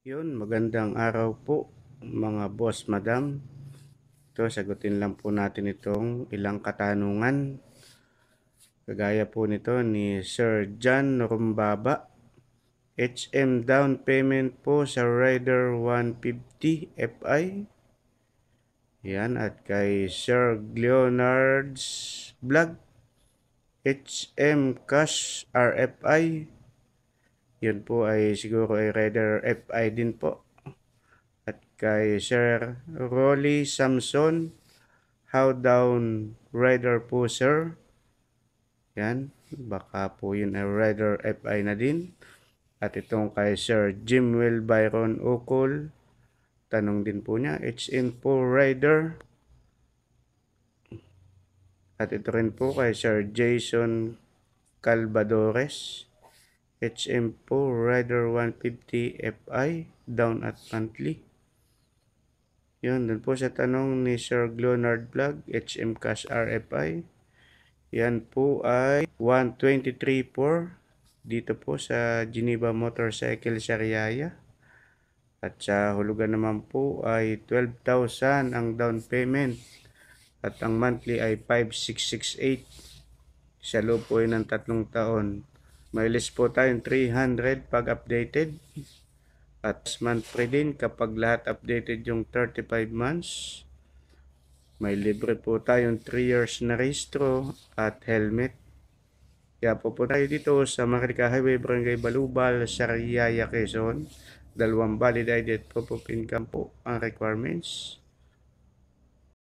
Yun, magandang araw po mga boss, madam. Ito, sagutin lang po natin itong ilang katanungan. Kagaya po nito ni Sir John Rumbaba. HM down payment po sa Rider 150 FI. Yan, at kay Sir Leonard's Vlog. HM Cash RFI yun po ay siguro ay Raider FI din po. At kay Sir Rolly Samson, how down Raider po sir. Yan, baka po yun ay Raider FI na din. At itong kay Sir Jim Will Byron Ukol, tanong din po niya, it's in po Raider. At ito rin po kay Sir Jason Calvadores. HM4 Rider 150 FI down at Pantley. Yun, dun po sa tanong ni Sir Glonard Vlog, HM Cash RFI. Yan po ay 123.4 dito po sa Geneva Motorcycle Sariaya. At sa hulugan naman po ay 12,000 ang down payment at ang monthly ay 5,668 sa loob po ng tatlong taon. May list po tayong 300 pag updated. At month free din kapag lahat updated yung 35 months. May libre po tayong 3 years na registro at helmet. Kaya po po tayo dito sa Makarika Highway, Barangay Balubal, Sariaya, Quezon. Dalawang valid ID at proof of income po ang requirements.